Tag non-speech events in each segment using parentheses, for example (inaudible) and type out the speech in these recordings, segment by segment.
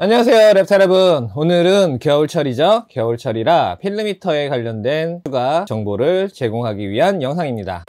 안녕하세요 랩타 여러분 오늘은 겨울철이죠 겨울철이라 필름미터에 관련된 추가 정보를 제공하기 위한 영상입니다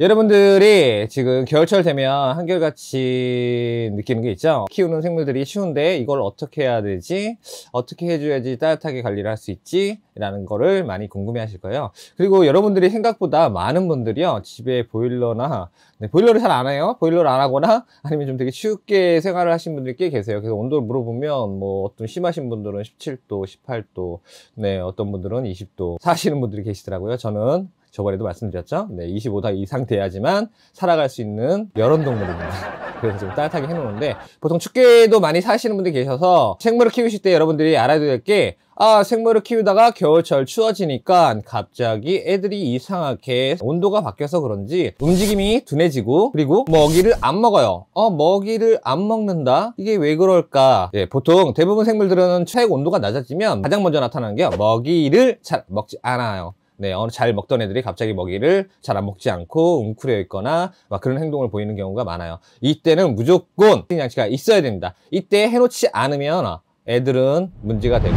여러분들이 지금 겨울철 되면 한결같이 느끼는 게 있죠 키우는 생물들이 쉬운데 이걸 어떻게 해야 되지 어떻게 해줘야지 따뜻하게 관리를 할 수 있지 라는 거를 많이 궁금해 하실 거예요 그리고 여러분들이 생각보다 많은 분들이요 집에 보일러나 네, 보일러를 잘 안 해요 보일러를 안 하거나 아니면 좀 되게 쉽게 생활을 하신 분들이 꽤 계세요 그래서 온도를 물어보면 뭐 어떤 심하신 분들은 17도 18도 네 어떤 분들은 20도 사시는 분들이 계시더라고요 저는 저번에도 말씀드렸죠. 네, 25다 이상 돼야지만 살아갈 수 있는 여론 동물입니다. (laughs) 그래서 좀 따뜻하게 해놓는데 보통 축계도 많이 사시는 분들이 계셔서 생물을 키우실 때 여러분들이 알아야 될게 아, 생물을 키우다가 겨울철 추워지니까 갑자기 애들이 이상하게 온도가 바뀌어서 그런지 움직임이 둔해지고 그리고 먹이를 안 먹어요. 어, 먹이를 안 먹는다? 이게 왜 그럴까? 예, 보통 대부분 생물들은 최액 온도가 낮아지면 가장 먼저 나타나는 게 먹이를 잘 먹지 않아요. 네, 어느 잘 먹던 애들이 갑자기 먹이를 잘 안 먹지 않고 웅크려 있거나 막 그런 행동을 보이는 경우가 많아요. 이때는 무조건 양치가 있어야 됩니다. 이때 해놓지 않으면 애들은 문제가 되고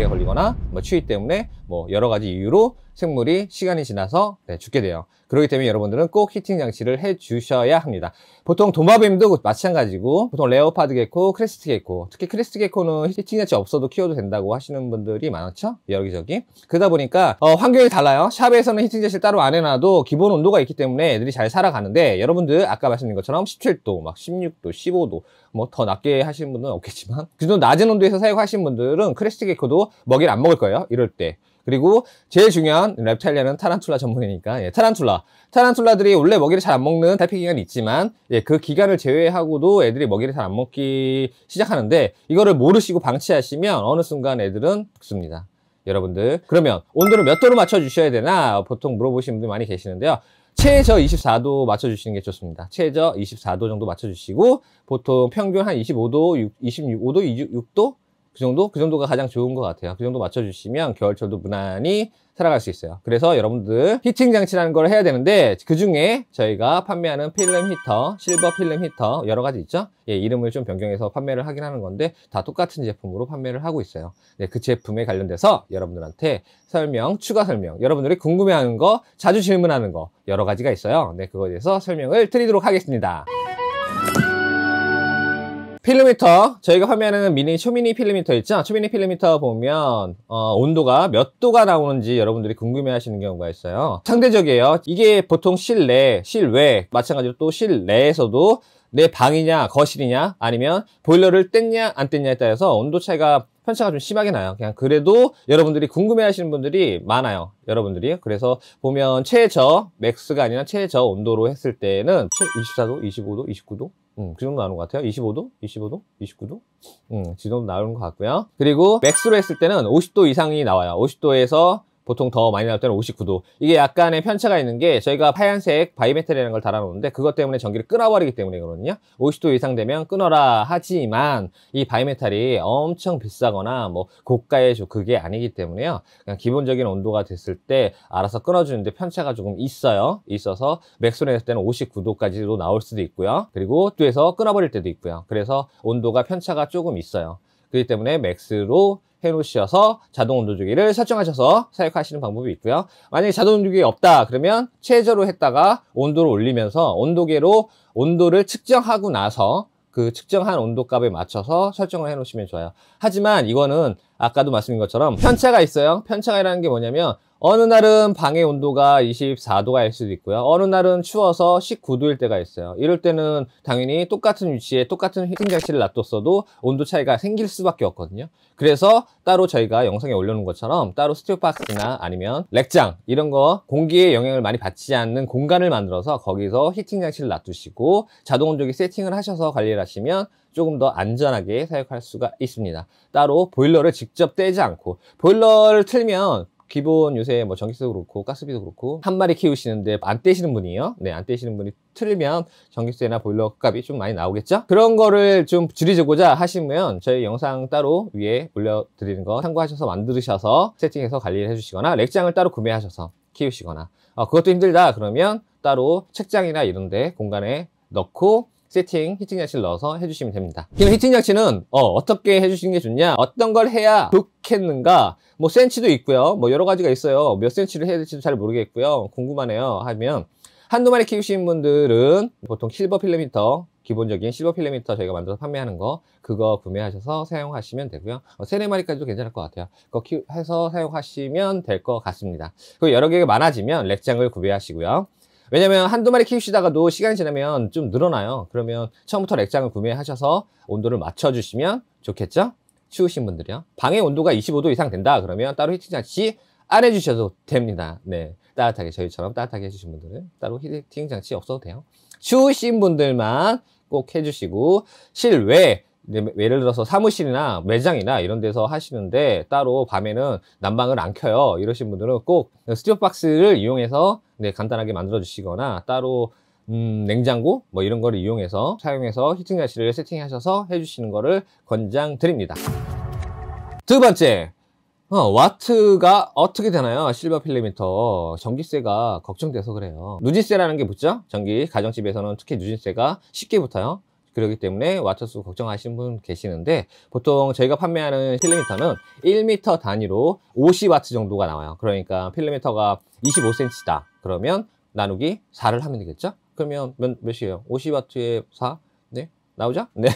감기가 걸리거나 뭐 추위 때문에 뭐 여러 가지 이유로 생물이 시간이 지나서 네, 죽게 돼요. 그렇기 때문에 여러분들은 꼭 히팅 장치를 해 주셔야 합니다. 보통 도마뱀도 마찬가지고 보통 레오파드 개코, 크레스트 개코 특히 크레스트 개코는 히팅 장치 없어도 키워도 된다고 하시는 분들이 많죠 여기저기 그러다 보니까 어, 환경이 달라요 샵에서는 히팅 장치를 따로 안 해놔도 기본 온도가 있기 때문에 애들이 잘 살아가는데 여러분들 아까 말씀드린 것처럼 17도, 막 16도, 15도 뭐 더 낮게 하시는 분은 없겠지만 그래도 낮은 온도에서 사용하신 분들은 크레스트 개코도 먹이를 안 먹을 거예요. 이럴 때. 그리고 제일 중요한 랩타일리아는 타란툴라 전문이니까 예, 타란툴라 타란툴라들이 원래 먹이를 잘 안 먹는 탈피 기간이 있지만 예, 그 기간을 제외하고도 애들이 먹이를 잘 안 먹기 시작하는데 이거를 모르시고 방치하시면 어느 순간 애들은 죽습니다 여러분들 그러면 온도를 몇 도로 맞춰 주셔야 되나 보통 물어보시는 분들 많이 계시는데요 최저 24도 맞춰주시는 게 좋습니다. 최저 24도 정도 맞춰주시고 보통 평균 한 25도, 6, 25도, 26도 그 정도? 그 정도가 가장 좋은 것 같아요. 그 정도 맞춰주시면 겨울철도 무난히 살아갈 수 있어요. 그래서 여러분들 히팅 장치라는 걸 해야 되는데 그 중에 저희가 판매하는 필름 히터, 실버 필름 히터 여러 가지 있죠? 예, 이름을 좀 변경해서 판매를 하긴 하는 건데 다 똑같은 제품으로 판매를 하고 있어요. 네, 그 제품에 관련돼서 여러분들한테 설명, 추가 설명, 여러분들이 궁금해하는 거, 자주 질문하는 거 여러 가지가 있어요. 네, 그거에 대해서 설명을 드리도록 하겠습니다. 필름미터 저희가 화면은 미니 초미니 필름미터 있죠 초미니 필름미터 보면 어, 온도가 몇 도가 나오는지 여러분들이 궁금해 하시는 경우가 있어요 상대적이에요 이게 보통 실내 실외 마찬가지로 또 실내에서도 내 방이냐 거실이냐 아니면 보일러를 뗐냐 안 뗐냐에 따라서 온도 차이가 편차가 좀 심하게 나요 그냥 그래도 여러분들이 궁금해 하시는 분들이 많아요 여러분들이 그래서 보면 최저 맥스가 아니라 최저 온도로 했을 때는 24도 25도 29도 음, 그 정도 나오는 것 같아요. 25도? 25도? 29도? 음, 그 정도 나오는 것 같고요. 그리고 맥스로 했을 때는 50도 이상이 나와요. 50도에서 보통 더 많이 나올 때는 59도 이게 약간의 편차가 있는 게 저희가 하얀색 바이메탈이라는 걸 달아놓는데 그것 때문에 전기를 끊어버리기 때문에 그러거든요 50도 이상 되면 끊어라 하지만 이 바이메탈이 엄청 비싸거나 뭐 고가의 그게 아니기 때문에요 그냥 기본적인 온도가 됐을 때 알아서 끊어주는데 편차가 조금 있어요 있어서 맥스로했을 때는 59도까지도 나올 수도 있고요 그리고 또에서 끊어버릴 때도 있고요 그래서 온도가 편차가 조금 있어요 그렇기 때문에 맥스로 해놓으셔서 자동 온도조기를 설정하셔서 사용하시는 방법이 있고요. 만약에 자동 온도조기 없다 그러면 최저로 했다가 온도를 올리면서 온도계로 온도를 측정하고 나서 그 측정한 온도값에 맞춰서 설정을 해놓으시면 좋아요. 하지만 이거는 아까도 말씀드린 것처럼 편차가 있어요. 편차라는 가게 뭐냐면 어느 날은 방의 온도가 24도가 일 수도 있고요. 어느 날은 추워서 19도일 때가 있어요. 이럴 때는 당연히 똑같은 위치에 똑같은 휘핑장치를 놔뒀어도 온도 차이가 생길 수밖에 없거든요. 그래서 따로 저희가 영상에 올려놓은 것처럼 따로 스티어 박스나 아니면 렉장 이런 거공기에 영향을 많이 받지 않는 공간을 만들어서 거기서 히팅 장치를 놔두시고 자동 온도기 세팅을 하셔서 관리를 하시면 조금 더 안전하게 사용할 수가 있습니다. 따로 보일러를 직접 떼지 않고 보일러를 틀면 기본 요새 뭐 전기세도 그렇고 가스비도 그렇고 한 마리 키우시는데 안 떼시는 분이요. 에 네, 안 떼시는 분이 틀면 리 전기세나 보일러 값이 좀 많이 나오겠죠? 그런 거를 좀 줄이고자 하시면 저희 영상 따로 위에 올려드리는 거 참고하셔서 만드셔서 세팅해서 관리를 해주시거나 렉장을 따로 구매하셔서 키우시거나 어, 그것도 힘들다 그러면 따로 책장이나 이런 데 공간에 넣고 세팅 히팅 장치를 넣어서 해주시면 됩니다 그럼 히팅 장치는 어, 떻게 해주시는 게 좋냐 어떤 걸 해야 좋겠는가 뭐 센치도 있고요 뭐 여러 가지가 있어요 몇 센치를 해야 될지도 잘 모르겠고요 궁금하네요 하면 한두 마리 키우시는 분들은 보통 실버 필레미터 기본적인 실버 필레미터 저희가 만들어서 판매하는 거 그거 구매하셔서 사용하시면 되고요 어, 세네 마리까지도 괜찮을 것 같아요 그거 키, 해서 사용하시면 될 것 같습니다 그리고 여러 개가 많아지면 렉장을 구매하시고요 왜냐면 한두 마리 키우시다가도 시간이 지나면 좀 늘어나요 그러면 처음부터 렉장을 구매하셔서 온도를 맞춰주시면 좋겠죠 추우신 분들이요 방의 온도가 25도 이상 된다 그러면 따로 히팅 장치 안 해주셔도 됩니다 네 따뜻하게 저희처럼 따뜻하게 해주신 분들은 따로 히팅 장치 없어도 돼요 추우신 분들만 꼭 해주시고 실외 예를 들어서 사무실이나 매장이나 이런 데서 하시는데 따로 밤에는 난방을 안 켜요 이러신 분들은 꼭 스티어 박스를 이용해서 네, 간단하게 만들어 주시거나 따로 음, 냉장고 뭐 이런 거를 이용해서 사용해서 히팅 날씨를 세팅하셔서 해주시는 거를 권장드립니다 두 번째 어, 와트가 어떻게 되나요? 실버 필리미터 전기세가 걱정돼서 그래요 누진세라는 게 붙죠? 전기 가정집에서는 특히 누진세가 쉽게 붙어요 그러기 때문에 와트수 걱정하시는 분 계시는데 보통 저희가 판매하는 필름미터는 1m 단위로 50와트 정도가 나와요. 그러니까 필름미터가 25cm다. 그러면 나누기 4를 하면 되겠죠? 그러면 몇, 몇이에요? 50와트에 4? 네? 나오죠? (laughs) 네.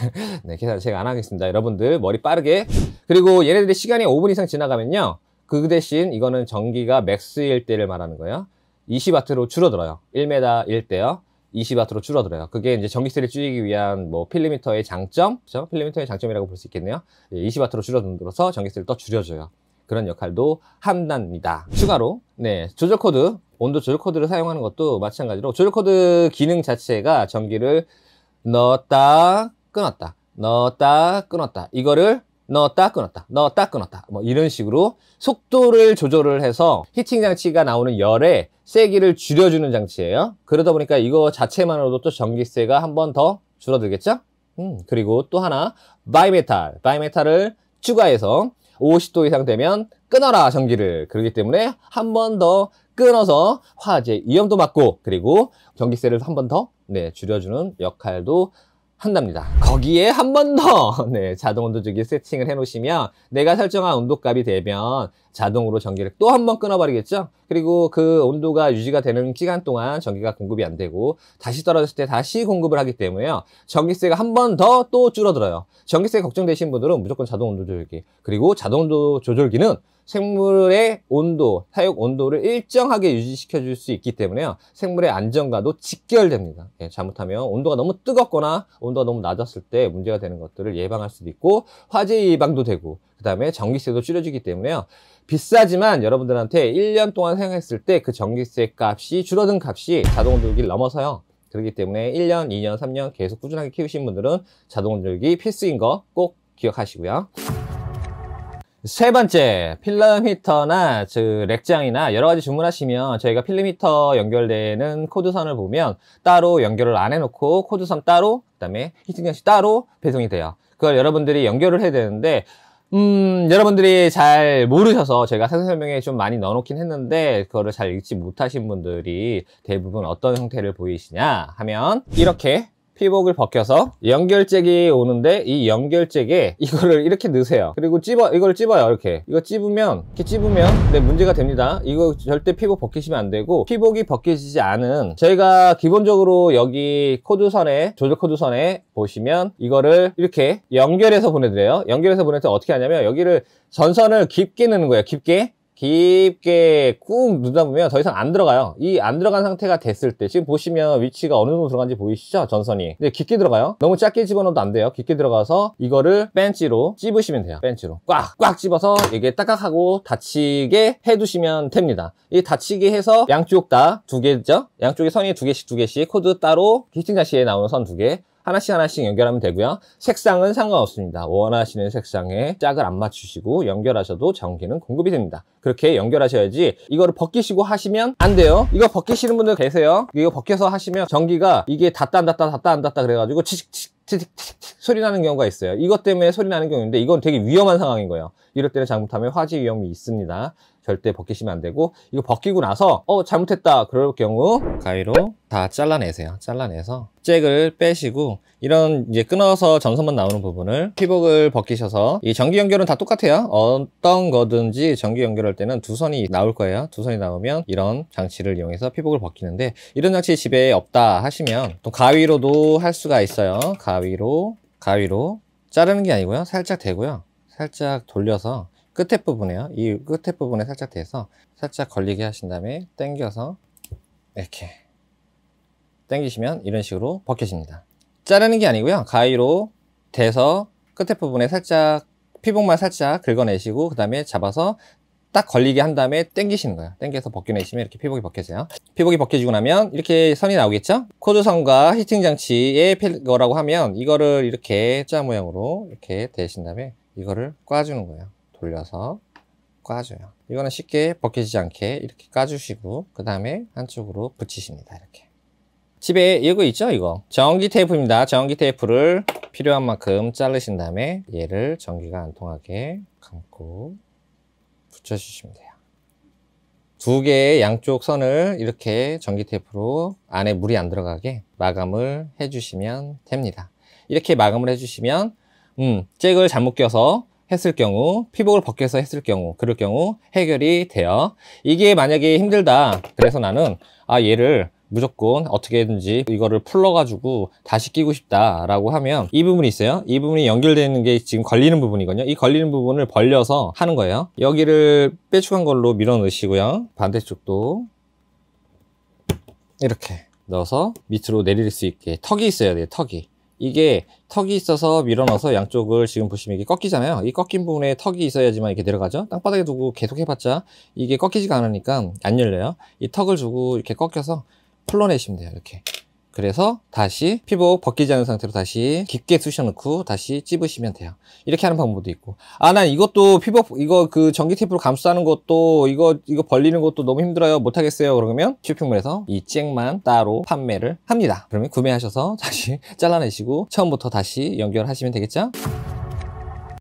네, 계산 제가 안 하겠습니다. 여러분들 머리 빠르게. 그리고 얘네들이 시간이 5분 이상 지나가면요. 그 대신 이거는 전기가 맥스일 때를 말하는 거예요. 20W로 줄어들어요. 1m 일 때요. 2 0와트로 줄어들어요. 그게 이제 전기세를 줄이기 위한 뭐 필리미터의 장점, 그렇죠? 필리미터의 장점이라고 볼 수 있겠네요. 2 예, 0와트로 줄어들어서 전기세를 더 줄여줘요. 그런 역할도 한답니다. 추가로 네 조절 코드, 온도 조절 코드를 사용하는 것도 마찬가지로 조절 코드 기능 자체가 전기를 넣었다 끊었다 넣었다 끊었다 이거를 넣었다 끊었다 넣었다 끊었다 뭐 이런 식으로 속도를 조절을 해서 히팅 장치가 나오는 열에 세기를 줄여주는 장치예요 그러다 보니까 이거 자체만으로도 또 전기세가 한 번 더 줄어들겠죠 음, 그리고 또 하나 바이메탈 바이메탈을 추가해서 50도 이상 되면 끊어라 전기를 그러기 때문에 한 번 더 끊어서 화재 위험도 막고 그리고 전기세를 한 번 더 네, 줄여주는 역할도 한답니다. 거기에 한 번 더 (laughs) 네, 자동 온도주기 세팅을 해놓으시면 내가 설정한 온도값이 되면 자동으로 전기를 또 한 번 끊어버리겠죠? 그리고 그 온도가 유지가 되는 기간 동안 전기가 공급이 안 되고 다시 떨어졌을 때 다시 공급을 하기 때문에요. 전기세가 한 번 더 또 줄어들어요. 전기세 걱정되신 분들은 무조건 자동 온도 조절기 그리고 자동 온도 조절기는 생물의 온도, 사육 온도를 일정하게 유지시켜 줄 수 있기 때문에요. 생물의 안정과도 직결됩니다. 예, 잘못하면 온도가 너무 뜨겁거나 온도가 너무 낮았을 때 문제가 되는 것들을 예방할 수도 있고 화재 예방도 되고 그다음에 전기세도 줄여주기 때문에요. 비싸지만 여러분들한테 1년 동안 사용했을 때 그 전기세 값이 줄어든 값이 자동 온도기를 넘어서요. 그렇기 때문에 1년, 2년, 3년 계속 꾸준하게 키우신 분들은 자동 온도기 필수인 거 꼭 기억하시고요. 세 번째, 필름 히터나 즉 렉장이나 여러 가지 주문하시면 저희가 필름 히터 연결되는 코드선을 보면 따로 연결을 안 해놓고 코드선 따로, 그다음에 히팅 장치 따로 배송이 돼요. 그걸 여러분들이 연결을 해야 되는데 음, 여러분들이 잘 모르셔서 제가 상세 설명에 좀 많이 넣어놓긴 했는데 그거를 잘 읽지 못하신 분들이 대부분 어떤 형태를 보이시냐 하면 이렇게 피복을 벗겨서 연결잭이 오는데 이 연결잭에 이거를 이렇게 넣으세요 그리고 찝어 이걸 찝어요 이렇게 이거 찝으면 이렇게 찝으면 네 문제가 됩니다 이거 절대 피복 벗기시면 안 되고 피복이 벗겨지지 않은 저희가 기본적으로 여기 코드선에 조절 코드선에 보시면 이거를 이렇게 연결해서 보내드려요 연결해서 보내서 어떻게 하냐면 여기를 전선을 깊게 넣는 거예요 깊게 깊게 꾹누다 보면 더 이상 안 들어가요 이 안 들어간 상태가 됐을 때 지금 보시면 위치가 어느 정도 들어간지 보이시죠? 전선이 근데 깊게 들어가요 너무 작게 집어넣어도 안 돼요 깊게 들어가서 이거를 벤치로 찝으시면 돼요 벤치로 꽉! 꽉 집어서 이게 딱딱하고 닫히게 해두시면 됩니다 이 닫히게 해서 양쪽 다 두 개죠? 양쪽에 선이 두 개씩 두 개씩 코드 따로 히팅자시에 나오는 선두개 하나씩 하나씩 연결하면 되고요. 색상은 상관없습니다. 원하시는 색상에 짝을 안 맞추시고 연결하셔도 전기는 공급이 됩니다. 그렇게 연결하셔야지 이거를 벗기시고 하시면 안 돼요. 이거 벗기시는 분들 계세요. 이거 벗겨서 하시면 전기가 이게 닫다안닫다닫다안닫다 그래가지고 치직치직 치직 소리 나는 경우가 있어요. 이것 때문에 소리 나는 경우인데 이건 되게 위험한 상황인 거예요. 이럴 때는 잘못하면 화재 위험이 있습니다. 절대 벗기시면 안 되고 이거 벗기고 나서 어 잘못했다 그럴 경우 가위로 다 잘라내세요 잘라내서 잭을 빼시고 이런 이제 끊어서 전선만 나오는 부분을 피복을 벗기셔서 이 전기 연결은 다 똑같아요 어떤 거든지 전기 연결할 때는 두 선이 나올 거예요 두 선이 나오면 이런 장치를 이용해서 피복을 벗기는데 이런 장치 집에 없다 하시면 또 가위로도 할 수가 있어요 가위로 가위로 자르는 게 아니고요 살짝 대고요 살짝 돌려서 끝에 부분에요. 이 끝에 부분에 살짝 대서 살짝 걸리게 하신 다음에 당겨서 이렇게 당기시면 이런 식으로 벗겨집니다. 자르는 게 아니고요. 가위로 대서 끝에 부분에 살짝 피복만 살짝 긁어내시고 그 다음에 잡아서 딱 걸리게 한 다음에 당기시는 거예요. 당겨서 벗겨내시면 이렇게 피복이 벗겨져요. 피복이 벗겨지고 나면 이렇게 선이 나오겠죠? 코드선과 히팅 장치의 거라고 하면 이거를 이렇게 자 모양으로 이렇게 대신 다음에 이거를 꽈주는 거예요. 돌려서 까줘요. 이거는 쉽게 벗겨지지 않게 이렇게 까주시고 그 다음에 한쪽으로 붙이십니다. 이렇게. 집에 이거 있죠? 이거. 전기 테이프입니다. 전기 테이프를 필요한 만큼 자르신 다음에 얘를 전기가 안 통하게 감고 붙여주시면 돼요. 두 개의 양쪽 선을 이렇게 전기 테이프로 안에 물이 안 들어가게 마감을 해주시면 됩니다. 이렇게 마감을 해주시면 음, 잭을 잘못 껴서 했을 경우 피복을 벗겨서 했을 경우 그럴 경우 해결이 돼요 이게 만약에 힘들다 그래서 나는 아 얘를 무조건 어떻게든지 이거를 풀러 가지고 다시 끼고 싶다 라고 하면 이 부분이 있어요 이 부분이 연결되는 게 지금 걸리는 부분이거든요 이 걸리는 부분을 벌려서 하는 거예요 여기를 빼주한 걸로 밀어 넣으시고요 반대쪽도 이렇게 넣어서 밑으로 내릴 수 있게 턱이 있어야 돼요 턱이 이게 턱이 있어서 밀어넣어서 양쪽을 지금 보시면 이게 꺾이잖아요 이 꺾인 부분에 턱이 있어야지만 이렇게 내려가죠 땅바닥에 두고 계속 해봤자 이게 꺾이지가 않으니까 안 열려요 이 턱을 주고 이렇게 꺾여서 풀러내시면 돼요 이렇게 그래서 다시 피부 벗기지 않은 상태로 다시 깊게 쑤셔넣고 다시 찝으시면 돼요. 이렇게 하는 방법도 있고. 아, 난 이것도 피부 이거 그 전기 테이프로 감싸는 것도 이거, 이거 벌리는 것도 너무 힘들어요. 못하겠어요. 그러면 쇼핑몰에서 이 잭만 따로 판매를 합니다. 그러면 구매하셔서 (laughs) 다시 잘라내시고 처음부터 다시 연결하시면 되겠죠?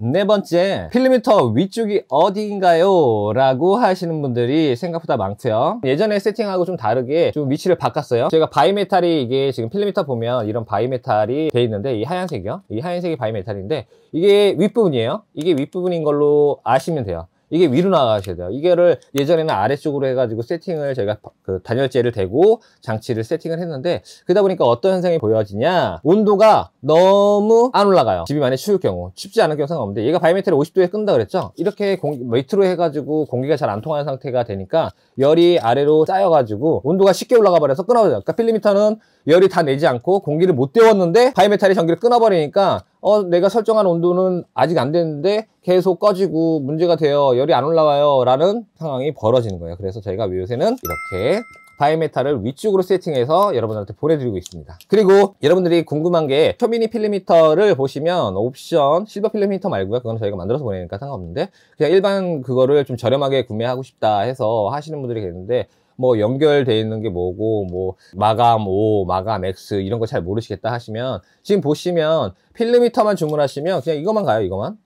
네 번째, 필름미터 위쪽이 어디인가요? 라고 하시는 분들이 생각보다 많고요. 예전에 세팅하고 좀 다르게 좀 위치를 바꿨어요. 제가 바이메탈이 이게 지금 필름미터 보면 이런 바이메탈이 돼 있는데 이 하얀색이요. 이 하얀색이 바이메탈인데 이게 윗부분이에요. 이게 윗부분인 걸로 아시면 돼요. 이게 위로 나가셔야 돼요. 이거를 예전에는 아래쪽으로 해가지고 세팅을 저희가 그 단열재를 대고 장치를 세팅을 했는데 그러다 보니까 어떤 현상이 보여지냐 온도가 너무 안 올라가요. 집이 많이 추울 경우 춥지 않은 경우 상관없는데 얘가 바이메트를 50도에 끈다 그랬죠? 이렇게 공, 메이트로 해가지고 공기가 잘 안 통하는 상태가 되니까 열이 아래로 쌓여가지고 온도가 쉽게 올라가 버려서 끊어져요. 그러니까 필리미터는 열이 다 내지 않고 공기를 못 데웠는데 바이메탈이 전기를 끊어버리니까 어 내가 설정한 온도는 아직 안 됐는데 계속 꺼지고 문제가 돼요 열이 안 올라와요 라는 상황이 벌어지는 거예요 그래서 저희가 요새는 이렇게 바이메탈을 위쪽으로 세팅해서 여러분들한테 보내드리고 있습니다 그리고 여러분들이 궁금한 게 초미니 필름미터를 보시면 옵션 실버 필름미터 말고요 그건 저희가 만들어서 보내니까 상관없는데 그냥 일반 그거를 좀 저렴하게 구매하고 싶다 해서 하시는 분들이 계는데 뭐 연결되어 있는 게 뭐고 뭐 마감 5, 마감 X 이런 거 잘 모르시겠다 하시면 지금 보시면 필름미터만 주문하시면 그냥 이것만 가요 이것만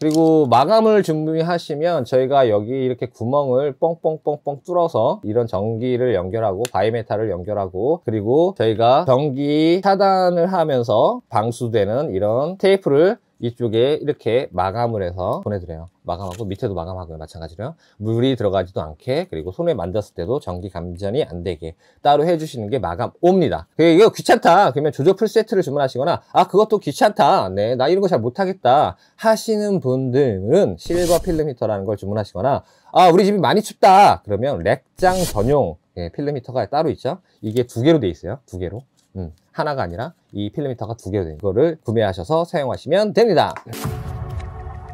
그리고 마감을 준비하시면 저희가 여기 이렇게 구멍을 뻥뻥뻥뻥 뚫어서 이런 전기를 연결하고 바이메탈을 연결하고 그리고 저희가 전기 차단을 하면서 방수되는 이런 테이프를 이쪽에 이렇게 마감을 해서 보내드려요 마감하고 밑에도 마감하고요 마찬가지로요 물이 들어가지도 않게 그리고 손에 만졌을 때도 전기 감전이 안 되게 따로 해주시는 게 마감 옵니다 이거 귀찮다 그러면 조조풀 세트를 주문하시거나 아 그것도 귀찮다 네나 이런 거 잘 못하겠다 하시는 분들은 실버 필름 히터라는 걸 주문하시거나 아 우리 집이 많이 춥다 그러면 렉장 전용 예, 필름 히터가 따로 있죠 이게 두 개로 돼 있어요 두 개로 음. 하나가 아니라 이 필름미터가 두 개가 되는 거를 구매하셔서 사용하시면 됩니다.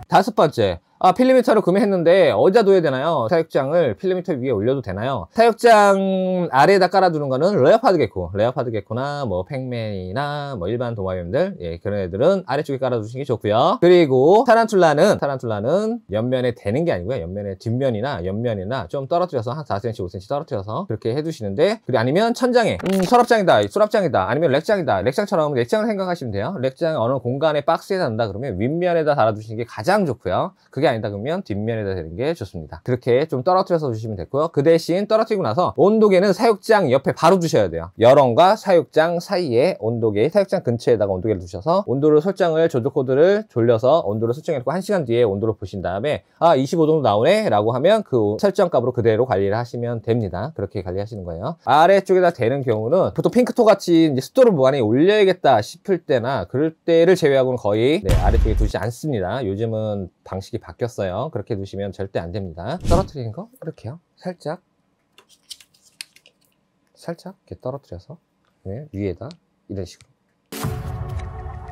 다섯 번째, 아, 필리미터를 구매했는데 어디다 둬야 되나요? 사육장을 필리미터 위에 올려도 되나요? 사육장 아래에다 깔아두는 거는 레어파드 개코, 레어파드 개코나 뭐 팽맨이나 뭐 일반 도마뱀들 예, 그런 애들은 아래쪽에 깔아두시는 게 좋고요. 그리고 타란툴라는 타란툴라는 옆면에 대는 게 아니고요. 옆면에 뒷면이나 옆면이나 좀 떨어뜨려서 한 4cm, 5cm 떨어뜨려서 그렇게 해두시는데 그리고 아니면 천장에 음, 서랍장이다, 수랍장이다 아니면 렉장이다, 렉장처럼 렉장을 생각하시면 돼요. 렉장 어느 공간에 박스에 단다 그러면 윗면에다 달아두시는 게 가장 좋고요. 그게 아니다 그러면 뒷면에다 대는 게 좋습니다. 그렇게 좀 떨어뜨려서 주시면 됐고요. 그 대신 떨어뜨리고 나서 온도계는 사육장 옆에 바로 두셔야 돼요. 열원과 사육장 사이에 온도계, 사육장 근처에다가 온도계를 두셔서 온도를 설정을 조조 코드를 돌려서 온도를 설정해놓고 1시간 뒤에 온도를 보신 다음에 아, 25 정도 나오네? 라고 하면 그 설정값으로 그대로 관리를 하시면 됩니다. 그렇게 관리하시는 거예요. 아래쪽에다 대는 경우는 보통 핑크토 같이 이제 숫도를 보관에 올려야겠다 싶을 때나 그럴 때를 제외하고는 거의 네, 아래쪽에 두지 않습니다. 요즘은 방식이 바뀌 바뀌었어요. 그렇게 두시면 절대 안 됩니다. 떨어뜨리는 거 이렇게요. 살짝 살짝 이렇게 떨어뜨려서 네, 위에다 이런 식으로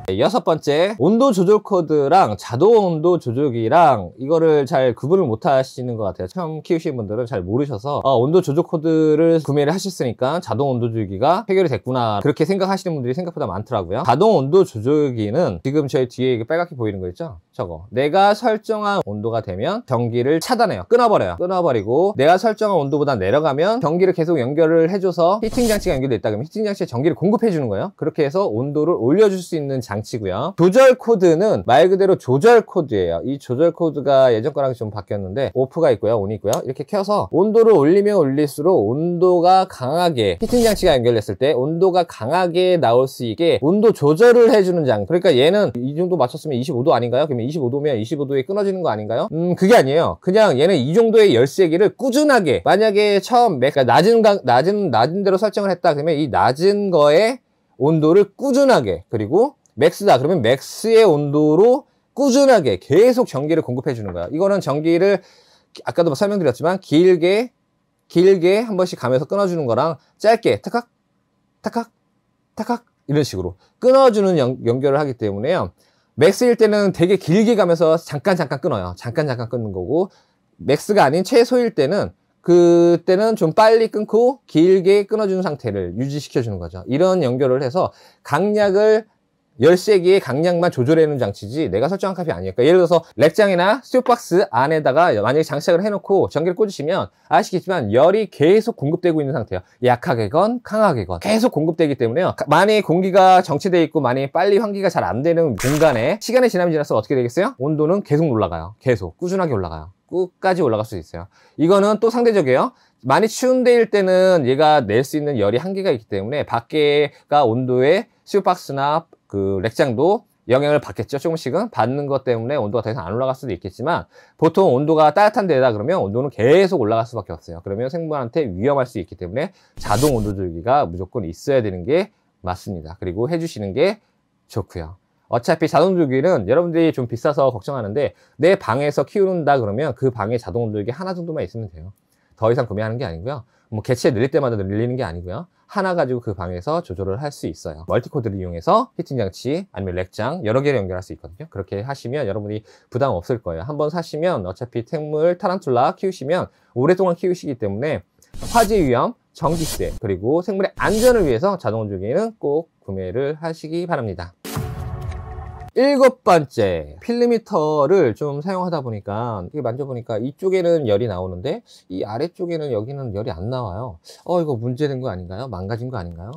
네, 여섯 번째 온도 조절 코드랑 자동 온도 조절기랑 이거를 잘 구분을 못 하시는 것 같아요 처음 키우시는 분들은 잘 모르셔서 어, 온도 조절 코드를 구매를 하셨으니까 자동 온도 조절기가 해결이 됐구나 그렇게 생각하시는 분들이 생각보다 많더라고요 자동 온도 조절기는 지금 저희 뒤에 빨갛게 보이는 거 있죠 저거 내가 설정한 온도가 되면 전기를 차단해요 끊어버려요 끊어버리고 내가 설정한 온도보다 내려가면 전기를 계속 연결을 해줘서 히팅 장치가 연결돼 있다 그러면 히팅 장치에 전기를 공급해 주는 거예요 그렇게 해서 온도를 올려줄 수 있는 장치고요 조절 코드는 말 그대로 조절 코드예요 이 조절 코드가 예전 거랑 좀 바뀌었는데 오프가 있고요 온이 있고요 이렇게 켜서 온도를 올리면 올릴수록 온도가 강하게 히팅 장치가 연결됐을 때 온도가 강하게 나올 수 있게 온도 조절을 해주는 장 그러니까 얘는 이 정도 맞췄으면 25도 아닌가요? 그러면 25도면 25도에 끊어지는 거 아닌가요? 음 그게 아니에요. 그냥 얘는 이 정도의 열세기를 꾸준하게 만약에 처음 그러니까 낮은 낮은 낮은 대로 설정을 했다 그러면 이 낮은 거에 온도를 꾸준하게 그리고 맥스다 그러면 맥스의 온도로 꾸준하게 계속 전기를 공급해 주는 거야. 이거는 전기를 아까도 설명드렸지만 길게 길게 한 번씩 가면서 끊어주는 거랑 짧게 탁탁탁탁 탁각 이런 식으로 끊어주는 연, 결을 하기 때문에요. 맥스일 때는 되게 길게 가면서 잠깐 잠깐 끊어요. 잠깐 잠깐 끊는 거고 맥스가 아닌 최소일 때는 그때는 좀 빨리 끊고 길게 끊어주는 상태를 유지시켜주는 거죠. 이런 연결을 해서 강약을 열쇠기의 강약만 조절해놓은 장치지 내가 설정한 카피 아니니까 그러니까 예를 들어서 렉장이나 스튜박스 안에다가 만약에 장착을 해놓고 전기를 꽂으시면 아시겠지만 열이 계속 공급되고 있는 상태예요 약하게건 강하게건 계속 공급되기 때문에요 만약에 공기가 정체되어 있고 만약에 빨리 환기가 잘 안 되는 공간에 시간이 지나면 지나서 어떻게 되겠어요? 온도는 계속 올라가요 계속 꾸준하게 올라가요 끝까지 올라갈 수 있어요 이거는 또 상대적이에요 많이 추운 데일 때는 얘가 낼 수 있는 열이 한계가 있기 때문에 밖에가 온도에 스박스나 그 렉장도 영향을 받겠죠. 조금씩은 받는 것 때문에 온도가 더 이상 안 올라갈 수도 있겠지만 보통 온도가 따뜻한 데다 그러면 온도는 계속 올라갈 수밖에 없어요. 그러면 생물한테 위험할 수 있기 때문에 자동 온도 조기가 무조건 있어야 되는 게 맞습니다. 그리고 해주시는 게 좋고요. 어차피 자동 온기는 여러분들이 좀 비싸서 걱정하는데 내 방에서 키우는다 그러면 그 방에 자동 온도기 하나 정도만 있으면 돼요. 더 이상 구매하는 게 아니고요. 뭐 개체 늘릴 때마다 늘리는 게 아니고요. 하나 가지고 그 방에서 조절을 할 수 있어요. 멀티코드를 이용해서 히팅 장치 아니면 렉장 여러 개를 연결할 수 있거든요. 그렇게 하시면 여러분이 부담 없을 거예요. 한번 사시면 어차피 생물 타란툴라 키우시면 오랫동안 키우시기 때문에 화재 위험, 전기세 그리고 생물의 안전을 위해서 자동조기는 꼭 구매를 하시기 바랍니다. 일곱 번째 필름미터를 좀 사용하다 보니까 이게 만져보니까 이쪽에는 열이 나오는데 이 아래쪽에는 여기는 열이 안 나와요 어 이거 문제된 거 아닌가요? 망가진 거 아닌가요?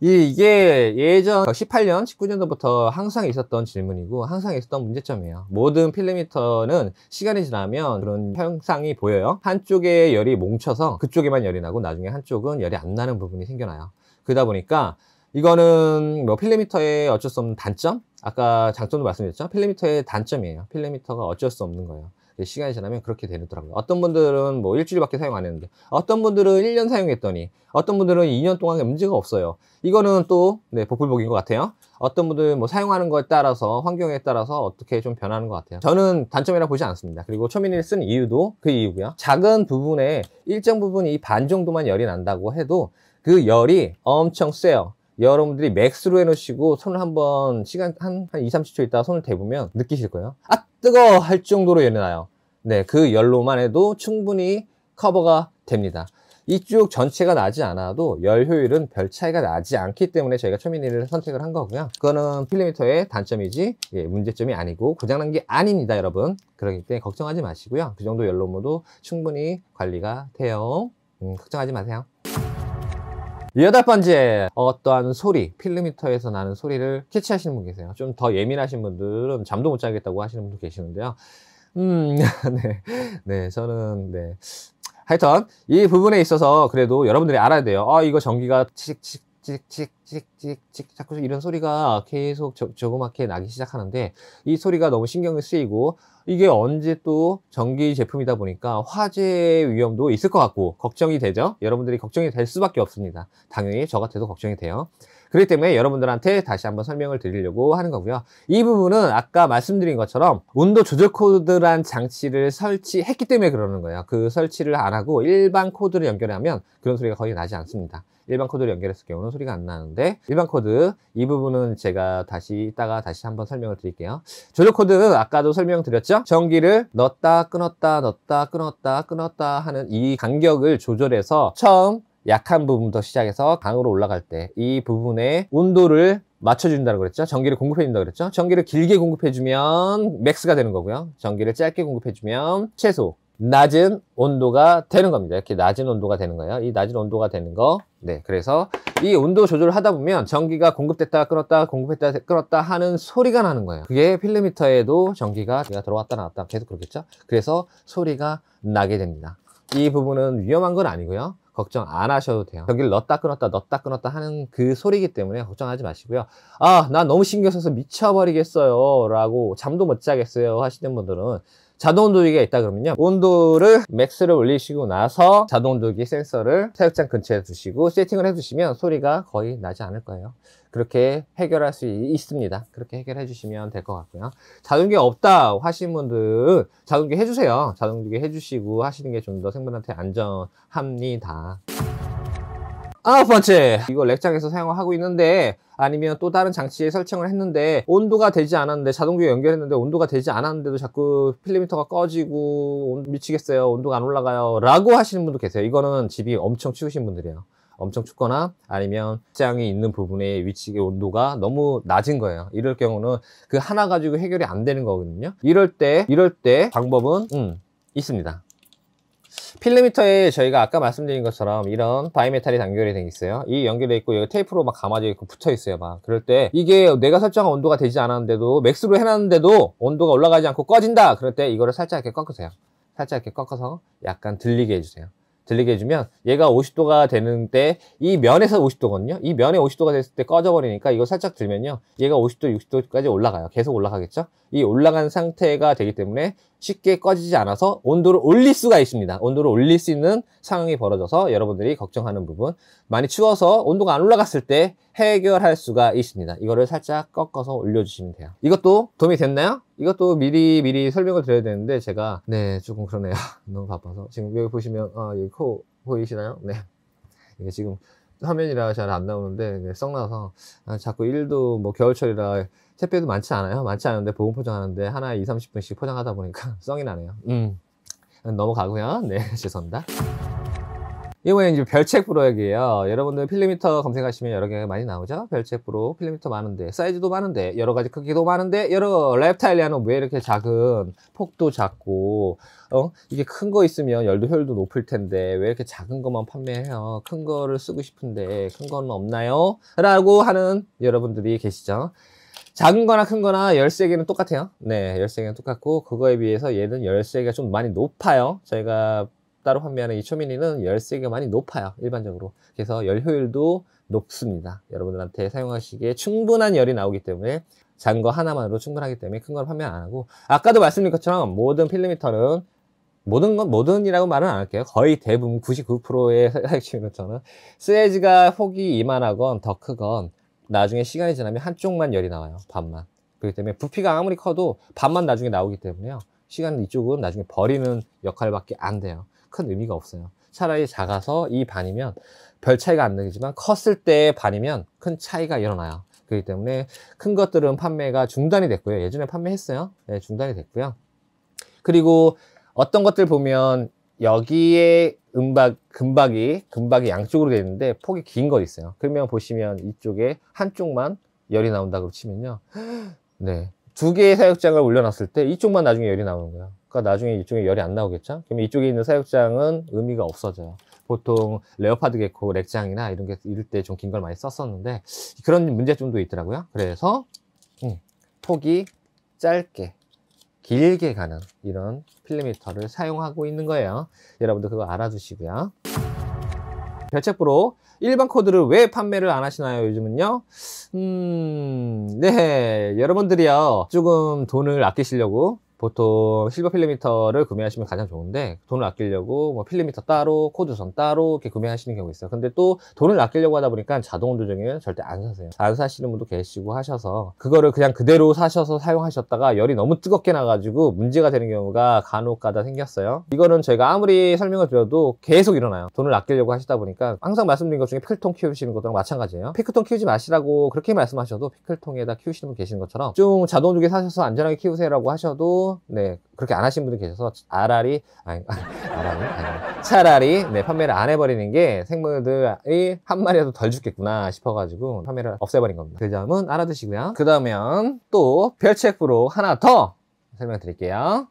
이, 게 예전 18년, 그 19년도부터 항상 있었던 질문이고 항상 있었던 문제점이에요. 모든 필름미터는 시간이 지나면 그런 현상이 보여요. 한쪽에 열이 뭉쳐서 그쪽에만 열이 나고 나중에 한쪽은 열이 안 나는 부분이 생겨나요. 그러다 보니까 이거는 뭐 필름미터의 어쩔 수 없는 단점? 아까 장점도 말씀드렸죠. 필리미터의 단점이에요. 필리미터가 어쩔 수 없는 거예요. 시간이 지나면 그렇게 되더라고요. 어떤 분들은 뭐 일주일밖에 사용 안 했는데, 어떤 분들은 1년 사용했더니, 어떤 분들은 2년 동안 문제가 없어요. 이거는 또, 네, 복불복인 것 같아요. 어떤 분들은 뭐 사용하는 거에 따라서, 환경에 따라서 어떻게 좀 변하는 것 같아요. 저는 단점이라 보지 않습니다. 그리고 초미니를 쓴 이유도 그 이유고요. 작은 부분에 일정 부분이 반 정도만 열이 난다고 해도 그 열이 엄청 세요. 여러분들이 맥스로 해놓으시고 손을 한번 시간 한, 한 2, 30초 있다가 손을 대보면 느끼실 거예요. 아 뜨거! 워할 정도로 열이 나요. 네, 그 열로만 해도 충분히 커버가 됩니다. 이쪽 전체가 나지 않아도 열 효율은 별 차이가 나지 않기 때문에 저희가 초미니를 선택을 한 거고요. 그거는 필리미터의 단점이지 예, 문제점이 아니고 고장난 게 아닙니다, 여러분. 그렇기 때문에 걱정하지 마시고요. 그 정도 열로모도 충분히 관리가 돼요. 음, 걱정하지 마세요. 여덟 번째 어떠한 소리 필름미터에서 나는 소리를 캐치하시는 분 계세요 좀 더 예민하신 분들은 잠도 못 자겠다고 하시는 분도 계시는데요 음, (laughs) 네, 네, 저는, 네. 하여튼, 이 부분에 있어서 그래도 여러분들이 알아야 돼요. 아, 이거 전기가 칙칙칙칙 찍찍찍 자꾸 이런 소리가 계속 저, 조그맣게 나기 시작하는데 이 소리가 너무 신경이 쓰이고 이게 언제 또 전기 제품이다 보니까 화재 위험도 있을 것 같고 걱정이 되죠 여러분들이 걱정이 될 수밖에 없습니다 당연히 저 같아도 걱정이 돼요 그렇기 때문에 여러분들한테 다시 한번 설명을 드리려고 하는 거고요 이 부분은 아까 말씀드린 것처럼 온도 조절 코드란 장치를 설치했기 때문에 그러는 거예요 그 설치를 안 하고 일반 코드를 연결하면 그런 소리가 거의 나지 않습니다 일반 코드를 연결했을 경우는 소리가 안 나는데 나데 일반 코드 이 부분은 제가 다시 이따가 다시 한번 설명을 드릴게요 조조 코드 아까도 설명드렸죠 전기를 넣었다 끊었다 넣었다 끊었다 끊었다 하는 이 간격을 조절해서 처음 약한 부분부터 시작해서 강으로 올라갈 때 이 부분의 온도를 맞춰준다고 그랬죠 전기를 공급해준다고 그랬죠 전기를 길게 공급해주면 맥스가 되는 거고요 전기를 짧게 공급해주면 최소 낮은 온도가 되는 겁니다. 이렇게 낮은 온도가 되는 거예요. 이 낮은 온도가 되는 거. 네, 그래서 이 온도 조절을 하다 보면 전기가 공급됐다 끊었다 공급했다 끊었다 하는 소리가 나는 거예요. 그게 필름미터에도 전기가 들어왔다 나왔다 계속 그렇겠죠? 그래서 소리가 나게 됩니다. 이 부분은 위험한 건 아니고요. 걱정 안 하셔도 돼요. 전기를 넣었다 끊었다 넣었다 끊었다 하는 그 소리기 때문에 걱정하지 마시고요. 아, 나 너무 신경 써서 미쳐버리겠어요. 라고 잠도 못 자겠어요 하시는 분들은 자동 온기가 있다 그러면요 온도를 맥스를 올리시고 나서 자동 온기 센서를 사육장 근처에 두시고 세팅을 해주시면 소리가 거의 나지 않을 거예요 그렇게 해결할 수 있습니다 그렇게 해결해 주시면 될 것 같고요 자동계 없다 하신 분들 자동계 해주세요 자동계 해주시고 하시는 게 좀 더 생물한테 안전합니다 아홉 번째 이거 렉장에서 사용하고 있는데 아니면 또 다른 장치에 설정을 했는데 온도가 되지 않았는데 자동기에 연결했는데 온도가 되지 않았는데도 자꾸 필리미터가 꺼지고 미치겠어요 온도가 안 올라가요 라고 하시는 분도 계세요 이거는 집이 엄청 추우신 분들이에요 엄청 춥거나 아니면 장이 있는 부분의 위치의 온도가 너무 낮은 거예요 이럴 경우는 그 하나 가지고 해결이 안 되는 거거든요 이럴 때 이럴 때 방법은 음, 있습니다 필름미터에 저희가 아까 말씀드린 것처럼 이런 바이메탈이 단결이 되 있어요 이 연결돼 있고 여기 테이프로 막 감아져 있고 붙어 있어요 막 그럴 때 이게 내가 설정한 온도가 되지 않았는데도 맥스로 해놨는데도 온도가 올라가지 않고 꺼진다 그럴 때 이거를 살짝 이렇게 꺾으세요 살짝 이렇게 꺾어서 약간 들리게 해주세요 들리게 해주면 얘가 50도가 되는 때이 면에서 50도거든요 이 면에 50도가 됐을 때 꺼져버리니까 이거 살짝 들면요 얘가 50도 60도까지 올라가요 계속 올라가겠죠 이 올라간 상태가 되기 때문에 쉽게 꺼지지 않아서 온도를 올릴 수가 있습니다. 온도를 올릴 수 있는 상황이 벌어져서 여러분들이 걱정하는 부분 많이 추워서 온도가 안 올라갔을 때 해결할 수가 있습니다. 이거를 살짝 꺾어서 올려주시면 돼요. 이것도 도움이 됐나요? 이것도 미리 미리 설명을 드려야 되는데 제가 네 조금 그러네요. (laughs) 너무 바빠서 지금 여기 보시면 아 여기 코 보이시나요? 네 이게 지금 화면이라 잘 안 나오는데 썩 나서 아, 자꾸 일도 뭐 겨울철이라 택배도 많지 않아요. 많지 않은데 보급 포장하는데 하나 에 2, 30분씩 포장하다 보니까 (laughs) 썩이 나네요. 음. 넘어가고요. 네, (laughs) 죄송합니다. 이번에 이제 별책 브로얘기에요 여러분들 필리미터 검색하시면 여러 개가 많이 나오죠? 별책 브로 필리미터 많은데, 사이즈도 많은데, 여러 가지 크기도 많은데, 여러 랩타일리아는 왜 이렇게 작은, 폭도 작고, 어? 이게 큰 거 있으면 열도 효율도 높을 텐데, 왜 이렇게 작은 것만 판매해요? 큰 거를 쓰고 싶은데, 큰 거는 없나요? 라고 하는 여러분들이 계시죠? 작은 거나 큰 거나 열세 개는 똑같아요. 네, 열세 개는 똑같고, 그거에 비해서 얘는 열세 개가좀 많이 높아요. 저희가 따로 판매하는 이 초미니는 열세개만이 높아요 일반적으로 그래서 열 효율도 높습니다 여러분들한테 사용하시기에 충분한 열이 나오기 때문에 잔 거 하나만으로 충분하기 때문에 큰 걸 판매 안 하고 아까도 말씀드린 것처럼 모든 필름미터는 모든 건 모든이라고 말은 안 할게요. 거의 대부분 99%의 사용치는 저는 스웨지가 폭이 이만하건 더 크건 나중에 시간이 지나면 한쪽만 열이 나와요. 반만. 그렇기 때문에 부피가 아무리 커도 반만 나중에 나오기 때문에요. 시간은 이쪽은 나중에 버리는 역할밖에 안 돼요. 큰 의미가 없어요. 차라리 작아서 이 반이면 별 차이가 안나겠지만 컸을 때의 반이면 큰 차이가 일어나요. 그렇기 때문에 큰 것들은 판매가 중단이 됐고요. 예전에 판매했어요. 네, 중단이 됐고요. 그리고 어떤 것들 보면 여기에 은박 금박이, 금박이 양쪽으로 되어 있는데 폭이 긴 거 있어요. 그러면 보시면 이쪽에 한쪽만 열이 나온다고 치면요. (gasps) 네. 두 개의 사육장을 올려놨을 때 이쪽만 나중에 열이 나오는 거예요. 그러니까 나중에 이쪽에 열이 안 나오겠죠? 그럼 이쪽에 있는 사육장은 의미가 없어져요. 보통 레오파드 개코 렉장이나 이런 게 이럴 때 좀 긴 걸 많이 썼었는데 그런 문제점도 있더라고요. 그래서 음, 폭이 짧게 길게 가는 이런 필리미터를 사용하고 있는 거예요. 여러분들 그거 알아두시고요. 별책부로 일반 코드를 왜 판매를 안 하시나요 요즘은요? 음, 네 여러분들이요 조금 돈을 아끼시려고 보통 실버 필름미터를 구매하시면 가장 좋은데 돈을 아끼려고 뭐 필름미터 따로 코드선 따로 이렇게 구매하시는 경우 있어요 근데 또 돈을 아끼려고 하다 보니까 자동 조정에는 절대 안 사세요 안 사시는 분도 계시고 하셔서 그거를 그냥 그대로 사셔서 사용하셨다가 열이 너무 뜨겁게 나가지고 문제가 되는 경우가 간혹가다 생겼어요 이거는 저희가 아무리 설명을 드려도 계속 일어나요 돈을 아끼려고 하시다 보니까 항상 말씀드린 것 중에 피클통 키우시는 것랑 마찬가지예요 피클통 키우지 마시라고 그렇게 말씀하셔도 피클통에다 키우시는 분 계시는 것처럼 좀 자동 조개 사셔서 안전하게 키우세요라고 하셔도 네 그렇게 안 하신 분들 계셔서 아라리 아니 (laughs) 아라리 아니 차라리 네 판매를 안 해버리는 게 생물들이 한 마리라도 덜 죽겠구나 싶어가지고 판매를 없애버린 겁니다. 그 점은 알아두시고요. 그다음엔 또별책으로 하나 더 설명드릴게요.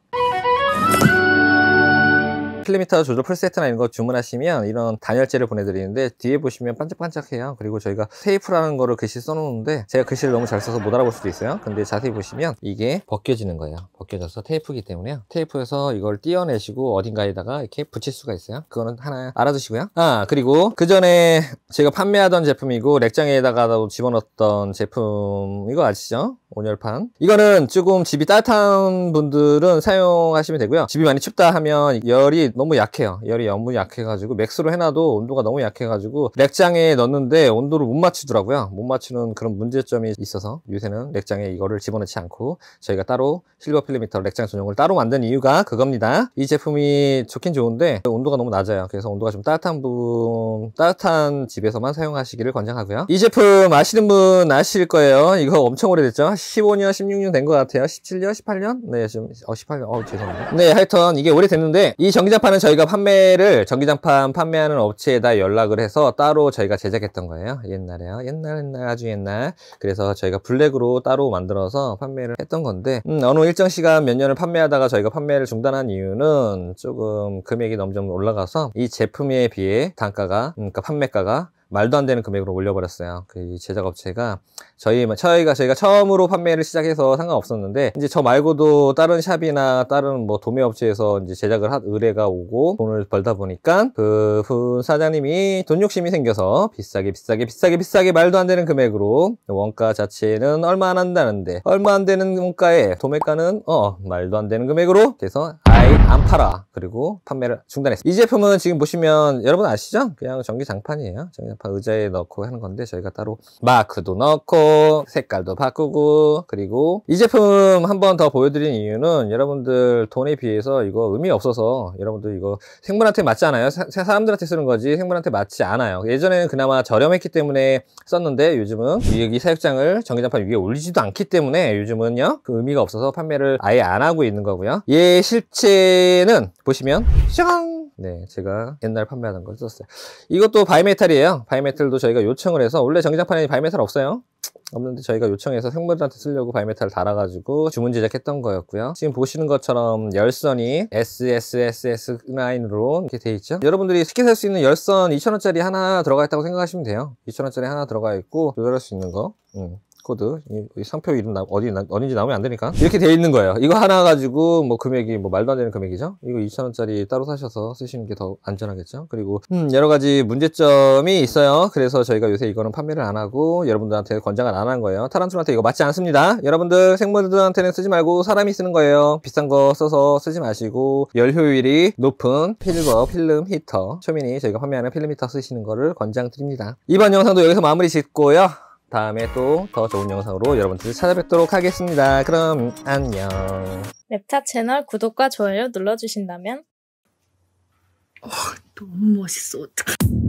킬로미터 조절 풀세트나 이런 거 주문하시면 이런 단열재를 보내드리는데 뒤에 보시면 반짝반짝해요 그리고 저희가 테이프라는 거를 글씨 써놓는데 제가 글씨를 너무 잘 써서 못 알아볼 수도 있어요 근데 자세히 보시면 이게 벗겨지는 거예요 벗겨져서 테이프기 때문에요 테이프에서 이걸 띄어내시고 어딘가에다가 이렇게 붙일 수가 있어요 그거는 하나 알아두시고요 아 그리고 그 전에 제가 판매하던 제품이고 렉장에다가 집어넣었던 제품 이거 아시죠? 온열판 이거는 조금 집이 따뜻한 분들은 사용하시면 되고요 집이 많이 춥다 하면 열이 너무 약해요. 열이 너무 약해가지고 맥스로 해놔도 온도가 너무 약해가지고 렉장에 넣는데 온도를 못 맞추더라고요. 못 맞추는 그런 문제점이 있어서 요새는 렉장에 이거를 집어넣지 않고 저희가 따로 실버 필리미터 렉장 전용을 따로 만든 이유가 그겁니다. 이 제품이 좋긴 좋은데 온도가 너무 낮아요. 그래서 온도가 좀 따뜻한 분, 따뜻한 집에서만 사용하시기를 권장하고요. 이 제품 아시는 분 아실 거예요. 이거 엄청 오래됐죠? 15년, 16년 된 것 같아요. 17년, 18년? 네, 지금 어, 18년. 어, 죄송합니다. 네, 하여튼 이게 오래됐는데 이 전기장판 장판은 저희가 판매를 전기장판 판매하는 업체에다 연락을 해서 따로 저희가 제작했던 거예요. 옛날에요. 옛날 옛날 아주 옛날. 그래서 저희가 블랙으로 따로 만들어서 판매를 했던 건데 음, 어느 일정 시간 몇 년을 판매하다가 저희가 판매를 중단한 이유는 조금 금액이 너무 좀 올라가서 이 제품에 비해 단가가 음, 그러니까 판매가가 말도 안 되는 금액으로 올려버렸어요. 그 제작업체가 저희 저희가 저희가 처음으로 판매를 시작해서 상관없었는데 이제 저 말고도 다른 샵이나 다른 뭐 도매업체에서 이제 제작을 한 의뢰가 오고 돈을 벌다 보니까 그 사장님이 돈 욕심이 생겨서 비싸게 비싸게 비싸게 비싸게 말도 안 되는 금액으로 원가 자체는 얼마 안 한다는데 얼마 안 되는 원가에 도매가는 어 말도 안 되는 금액으로 그래서 아예 안 팔아 그리고 판매를 중단했어니이 제품은 지금 보시면 여러분 아시죠? 그냥 전기 장판이에요 전기 장판 의자에 넣고 하는 건데 저희가 따로 마크도 넣고 색깔도 바꾸고 그리고 이 제품 한번 더 보여드린 이유는 여러분들 돈에 비해서 이거 의미 없어서 여러분들 이거 생물한테 맞지 않아요 사, 사람들한테 쓰는 거지 생물한테 맞지 않아요 예전에는 그나마 저렴했기 때문에 썼는데 요즘은 여기 사육장을 전기 장판 위에 올리지도 않기 때문에 요즘은요 그 의미가 없어서 판매를 아예 안 하고 있는 거고요 얘실체 예, 무게는 보시면 짱! 네, 제가 옛날 판매하던 걸 썼어요. 이것도 바이메탈이에요. 바이메탈도 저희가 요청을 해서 원래 전기장판에 바이메탈 없어요. 없는데 저희가 요청해서 생물들한테 쓰려고 바이메탈 달아가지고 주문 제작했던 거였고요 지금 보시는 것처럼 열선이 SSSS9으로 이렇게 돼 있죠 여러분들이 쉽게 살수 있는 열선 2,000원짜리 하나 들어가 있다고 생각하시면 돼요 2,000원짜리 하나 들어가 있고 조절할 수 있는 거 음. 코드 상표 이름 나, 어디 어딘지 나오면 안 되니까 이렇게 돼 있는 거예요. 이거 하나 가지고 뭐 금액이 뭐 말도 안 되는 금액이죠. 이거 2천 원짜리 따로 사셔서 쓰시는 게 더 안전하겠죠. 그리고 음, 여러 가지 문제점이 있어요. 그래서 저희가 요새 이거는 판매를 안 하고 여러분들한테 권장을 안 한 거예요. 타란툴한테 이거 맞지 않습니다. 여러분들 생물들한테는 쓰지 말고 사람이 쓰는 거예요. 비싼 거 써서 쓰지 마시고 열 효율이 높은 필거 필름 히터 초미니 저희가 판매하는 필름 히터 쓰시는 거를 권장드립니다. 이번 영상도 여기서 마무리 짓고요. 다음에 또 더 좋은 영상으로 여러분들 찾아뵙도록 하겠습니다. 그럼 안녕. 랩차 채널 구독과 좋아요 눌러주신다면 어, 너무 멋있어. 어떡해.